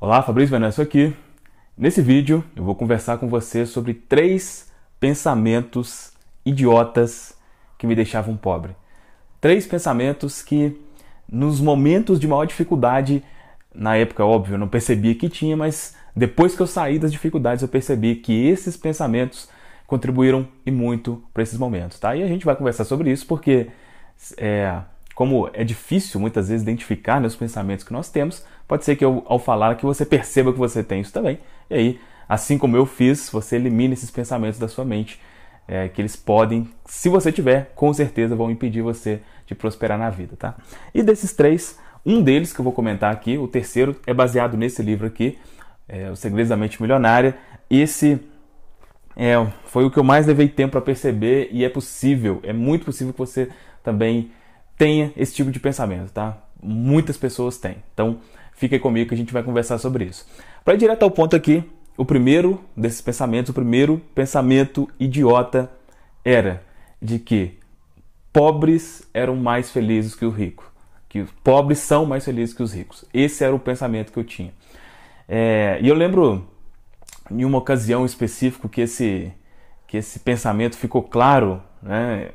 Olá, Fabrício Venâncio aqui. Nesse vídeo eu vou conversar com você sobre três pensamentos idiotas que me deixavam pobre. Três pensamentos que, nos momentos de maior dificuldade, na época, óbvio, eu não percebia que tinha, mas depois que eu saí das dificuldades, eu percebi que esses pensamentos contribuíram e muito para esses momentos, tá? E a gente vai conversar sobre isso porque é, como é difícil muitas vezes identificar os pensamentos que nós temos, pode ser que eu, ao falar que você perceba que você tem isso também. E aí, assim como eu fiz, você elimina esses pensamentos da sua mente, é, que eles podem, se você tiver, com certeza vão impedir você de prosperar na vida, tá? E desses três, um deles que eu vou comentar aqui, o terceiro, é baseado nesse livro aqui, é, O Segredo da Mente Milionária. Esse é, foi o que eu mais levei tempo para perceber e é possível, é muito possível que você também tenha esse tipo de pensamento, tá? Muitas pessoas têm. Então, fica comigo que a gente vai conversar sobre isso. Para ir direto ao ponto aqui, o primeiro desses pensamentos, o primeiro pensamento idiota era de que pobres eram mais felizes que o rico, que os pobres são mais felizes que os ricos. Esse era o pensamento que eu tinha. É, e eu lembro em uma ocasião específica que esse que esse pensamento ficou claro né?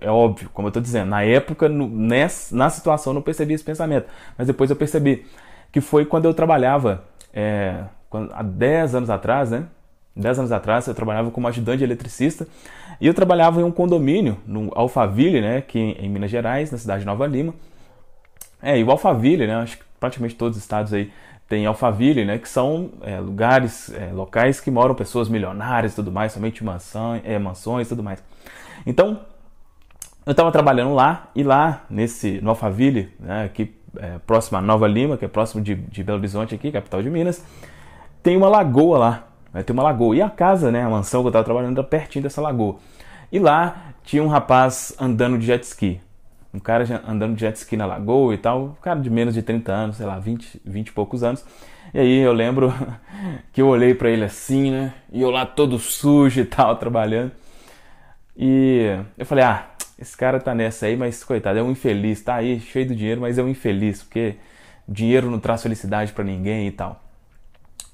É óbvio, como eu estou dizendo. Na época, no, nessa, na situação, eu não percebi esse pensamento. Mas depois eu percebi. Que foi quando eu trabalhava, é, quando, há 10 anos atrás, né? 10 anos atrás, eu trabalhava como ajudante eletricista e eu trabalhava em um condomínio, no Alphaville, né, que em Minas Gerais, na cidade de Nova Lima. É, e o Alphaville, né, acho que praticamente todos os estados aí tem Alphaville, né, que são é, lugares, é, locais que moram pessoas milionárias e tudo mais, somente mansões, é, mansões e tudo mais. Então, eu estava trabalhando lá e lá nesse no Alphaville, né, aqui é, próximo a Nova Lima, que é próximo de, de, Belo Horizonte aqui, capital de Minas, tem uma lagoa lá, né, tem uma lagoa e a casa, né, a mansão que eu estava trabalhando era pertinho dessa lagoa. E lá tinha um rapaz andando de jet ski um cara andando de jet ski na lagoa e tal, um cara de menos de 30 anos, sei lá, 20, 20 e poucos anos. E aí eu lembro que eu olhei para ele assim, né? E eu lá todo sujo e tal, trabalhando. E eu falei: "Ah, esse cara tá nessa aí, mas coitado, é um infeliz, tá aí cheio do dinheiro, mas é um infeliz, porque dinheiro não traz felicidade para ninguém e tal".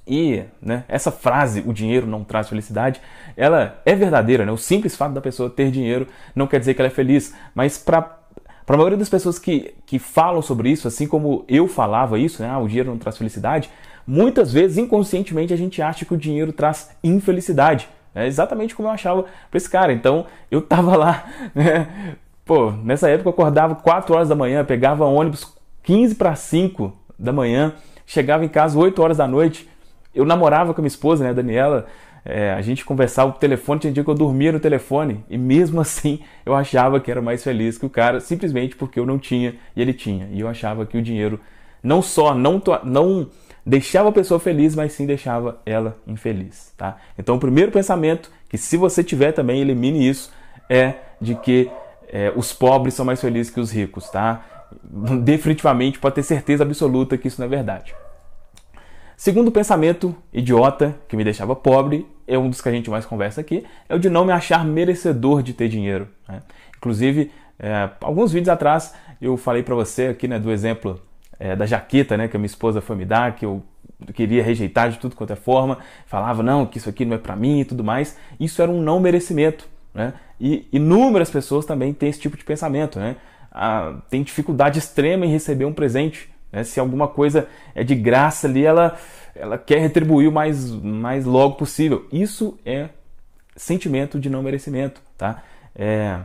E né, essa frase, o dinheiro não traz felicidade, ela é verdadeira. Né? O simples fato da pessoa ter dinheiro não quer dizer que ela é feliz, mas para para a maioria das pessoas que, que falam sobre isso, assim como eu falava isso, né? Ah, o dinheiro não traz felicidade. Muitas vezes, inconscientemente, a gente acha que o dinheiro traz infelicidade. É exatamente como eu achava para esse cara. Então, eu tava lá, né? Pô, nessa época eu acordava 4 horas da manhã, pegava ônibus 15 para 5 da manhã, chegava em casa 8 horas da noite. Eu namorava com a minha esposa, né, Daniela, é, a gente conversava por telefone, tinha dia que eu dormia no telefone e mesmo assim eu achava que era mais feliz que o cara, simplesmente porque eu não tinha e ele tinha. E eu achava que o dinheiro não só não, não deixava a pessoa feliz, mas sim deixava ela infeliz, tá? Então o primeiro pensamento, que se você tiver também, elimine isso, é de que é, os pobres são mais felizes que os ricos, tá? Definitivamente pode ter certeza absoluta que isso não é verdade. Segundo pensamento idiota que me deixava pobre é um dos que a gente mais conversa aqui, é o de não me achar merecedor de ter dinheiro. Né? Inclusive, é, alguns vídeos atrás eu falei para você aqui né, do exemplo é, da jaqueta né, que a minha esposa foi me dar, que eu queria rejeitar de tudo quanto é forma, falava não, que isso aqui não é para mim e tudo mais. Isso era um não merecimento. Né? E inúmeras pessoas também têm esse tipo de pensamento. Né? Ah, tem dificuldade extrema em receber um presente. Né? Se alguma coisa é de graça ali, ela ela quer retribuir o mais, mais logo possível. Isso é sentimento de não merecimento, tá? É,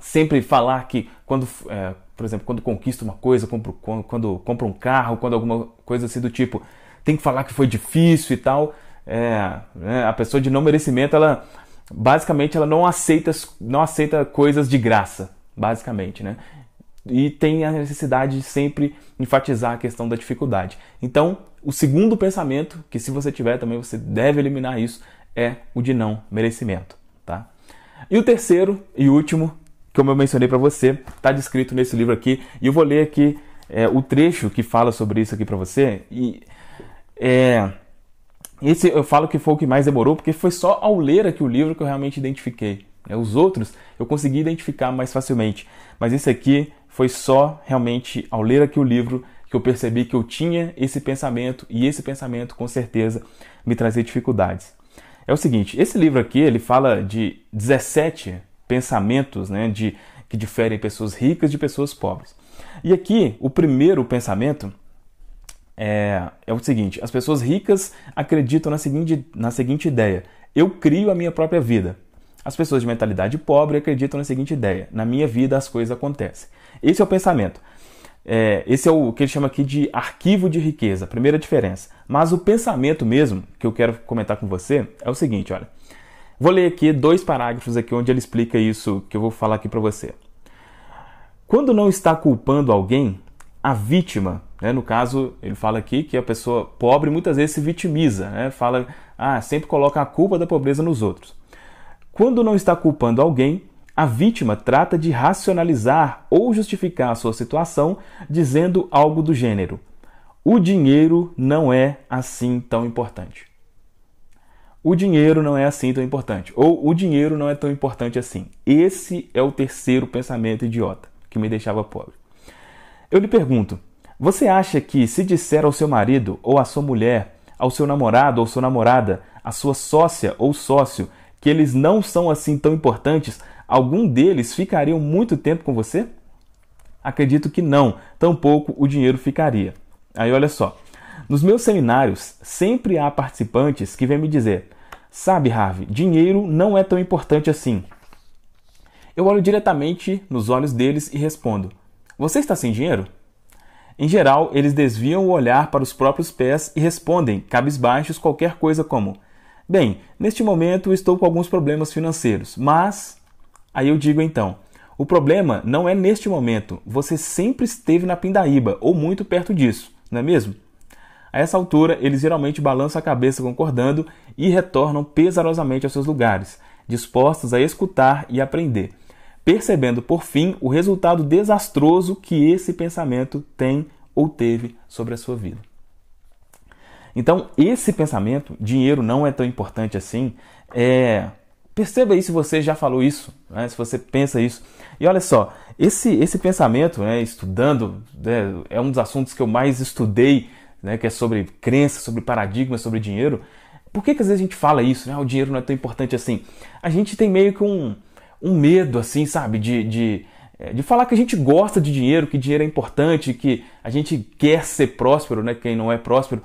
sempre falar que quando, é, por exemplo, quando conquista uma coisa, compro, quando, compra um carro, quando alguma coisa assim do tipo, tem que falar que foi difícil e tal. É, né? a pessoa de não merecimento, ela basicamente ela não aceita, não aceita coisas de graça, basicamente, né? E tem a necessidade de sempre enfatizar a questão da dificuldade. Então, o segundo pensamento, que se você tiver também você deve eliminar isso, é o de não merecimento, tá? E o terceiro e último, como eu mencionei para você, está descrito nesse livro aqui, e eu vou ler aqui é, o trecho que fala sobre isso aqui para você. E é, esse eu falo que foi o que mais demorou, porque foi só ao ler aqui o livro que eu realmente identifiquei. Né? Os outros eu consegui identificar mais facilmente, mas esse aqui foi só realmente ao ler aqui o livro que eu percebi que eu tinha esse pensamento e esse pensamento com certeza me trazia dificuldades. É o seguinte, esse livro aqui, ele fala de 17 pensamentos, né, de que diferem pessoas ricas de pessoas pobres. E aqui, o primeiro pensamento é, é o seguinte: as pessoas ricas acreditam na seguinte, na seguinte ideia: eu crio a minha própria vida. As pessoas de mentalidade pobre acreditam na seguinte ideia: na minha vida as coisas acontecem. Esse é o pensamento. É, esse é o que ele chama aqui de arquivo de riqueza, a primeira diferença. Mas o pensamento mesmo que eu quero comentar com você é o seguinte, olha. Vou ler aqui dois parágrafos aqui onde ele explica isso que eu vou falar aqui para você. Quando não está culpando alguém, a vítima, né, no caso, ele fala aqui que a pessoa pobre muitas vezes se vitimiza, né, fala, ah, sempre coloca a culpa da pobreza nos outros. Quando não está culpando alguém, a vítima trata de racionalizar ou justificar sua situação dizendo algo do gênero: o dinheiro não é assim tão importante. O dinheiro não é assim tão importante. Ou o dinheiro não é tão importante assim. Esse é o terceiro pensamento idiota que me deixava pobre. Eu lhe pergunto: você acha que se disser ao seu marido ou à sua mulher, ao seu namorado ou sua namorada, à sua sócia ou sócio, que eles não são assim tão importantes, algum deles ficariam muito tempo com você? Acredito que não, tampouco o dinheiro ficaria. Aí olha só, nos meus seminários sempre há participantes que vêm me dizer: Sabe, Harvey, dinheiro não é tão importante assim. Eu olho diretamente nos olhos deles e respondo: Você está sem dinheiro? Em geral, eles desviam o olhar para os próprios pés e respondem, cabisbaixos, qualquer coisa como: Bem, neste momento estou com alguns problemas financeiros, mas. Aí eu digo então: o problema não é neste momento, você sempre esteve na pindaíba ou muito perto disso, não é mesmo? A essa altura, eles geralmente balançam a cabeça concordando e retornam pesarosamente aos seus lugares, dispostos a escutar e aprender, percebendo por fim o resultado desastroso que esse pensamento tem ou teve sobre a sua vida. Então, esse pensamento, dinheiro não é tão importante assim, é... Perceba aí se você já falou isso, né? se você pensa isso. E olha só, esse, esse pensamento, né, estudando, né, é um dos assuntos que eu mais estudei, né, que é sobre crença, sobre paradigma, sobre dinheiro. Por que, que às vezes a gente fala isso? Né, ah, o dinheiro não é tão importante assim. A gente tem meio que um, um medo, assim, sabe, de, de eh, de falar que a gente gosta de dinheiro, que dinheiro é importante, que a gente quer ser próspero, né? Quem não é próspero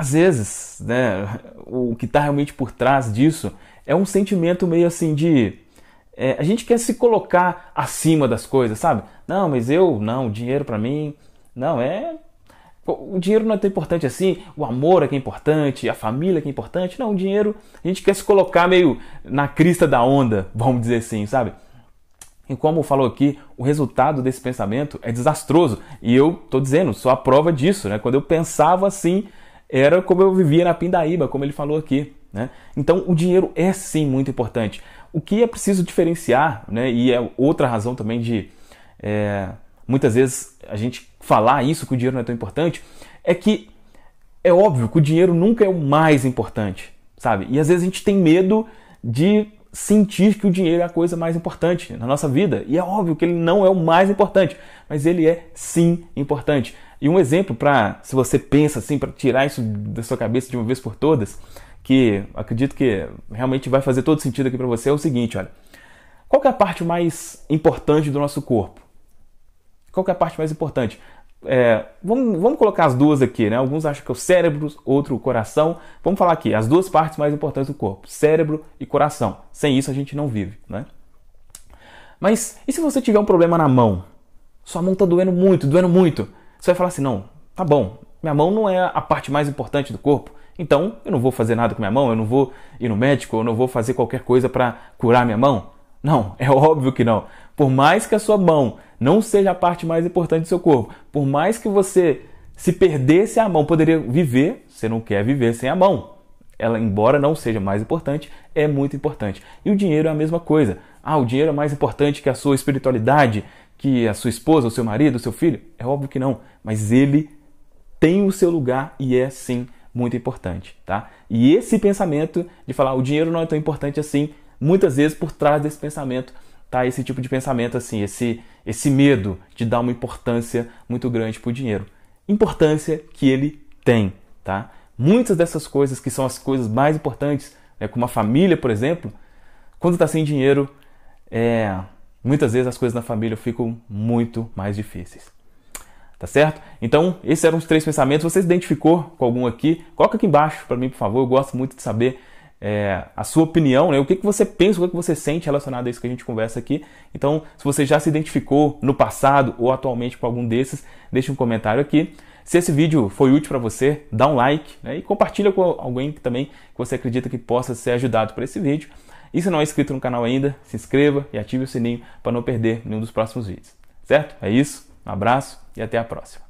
às vezes, né, o que está realmente por trás disso é um sentimento meio assim de. É, a gente quer se colocar acima das coisas, sabe? Não, mas eu, não, dinheiro para mim, não, é. O dinheiro não é tão importante assim, o amor é que é importante, a família é que é importante. Não, o dinheiro, a gente quer se colocar meio na crista da onda, vamos dizer assim, sabe? E como falou aqui, o resultado desse pensamento é desastroso. E eu tô dizendo, sou a prova disso, né? Quando eu pensava assim, era como eu vivia na Pindaíba, como ele falou aqui. Né? Então, o dinheiro é sim muito importante. O que é preciso diferenciar, né, e é outra razão também de é, muitas vezes a gente falar isso, que o dinheiro não é tão importante, é que é óbvio que o dinheiro nunca é o mais importante, sabe? E às vezes a gente tem medo de sentir que o dinheiro é a coisa mais importante na nossa vida. E é óbvio que ele não é o mais importante, mas ele é sim importante. E um exemplo para, se você pensa assim, para tirar isso da sua cabeça de uma vez por todas, que acredito que realmente vai fazer todo sentido aqui para você, é o seguinte, olha. Qual é a parte mais importante do nosso corpo? Qual é a parte mais importante? É, vamos, vamos colocar as duas aqui, né? Alguns acham que é o cérebro, outro o coração. Vamos falar aqui, as duas partes mais importantes do corpo, cérebro e coração. Sem isso a gente não vive, né? Mas e se você tiver um problema na mão? Sua mão está doendo muito, doendo muito. Você vai falar assim: não, tá bom, minha mão não é a parte mais importante do corpo, então eu não vou fazer nada com minha mão, eu não vou ir no médico, eu não vou fazer qualquer coisa para curar minha mão. Não, é óbvio que não. Por mais que a sua mão não seja a parte mais importante do seu corpo. Por mais que você se perdesse a mão, poderia viver, você não quer viver sem a mão. Ela, embora não seja mais importante, é muito importante. E o dinheiro é a mesma coisa. Ah, o dinheiro é mais importante que a sua espiritualidade, que a sua esposa, o seu marido, o seu filho? É óbvio que não, mas ele tem o seu lugar e é sim muito importante, tá? E esse pensamento de falar o dinheiro não é tão importante assim, muitas vezes por trás desse pensamento tá? Esse tipo de pensamento assim, esse esse medo de dar uma importância muito grande para o dinheiro. Importância que ele tem, tá? Muitas dessas coisas que são as coisas mais importantes, né, como a família, por exemplo, quando está sem dinheiro, é, muitas vezes as coisas na família ficam muito mais difíceis. Tá certo? Então, esses eram os três pensamentos. Você se identificou com algum aqui? Coloca aqui embaixo para mim, por favor. Eu gosto muito de saber é, a sua opinião, né? o que, que você pensa, o que, que você sente relacionado a isso que a gente conversa aqui. Então, se você já se identificou no passado ou atualmente com algum desses, deixe um comentário aqui. Se esse vídeo foi útil para você, dá um like né? e compartilha com alguém que também que você acredita que possa ser ajudado por esse vídeo. E se não é inscrito no canal ainda, se inscreva e ative o sininho para não perder nenhum dos próximos vídeos. Certo? É isso, um abraço e até a próxima.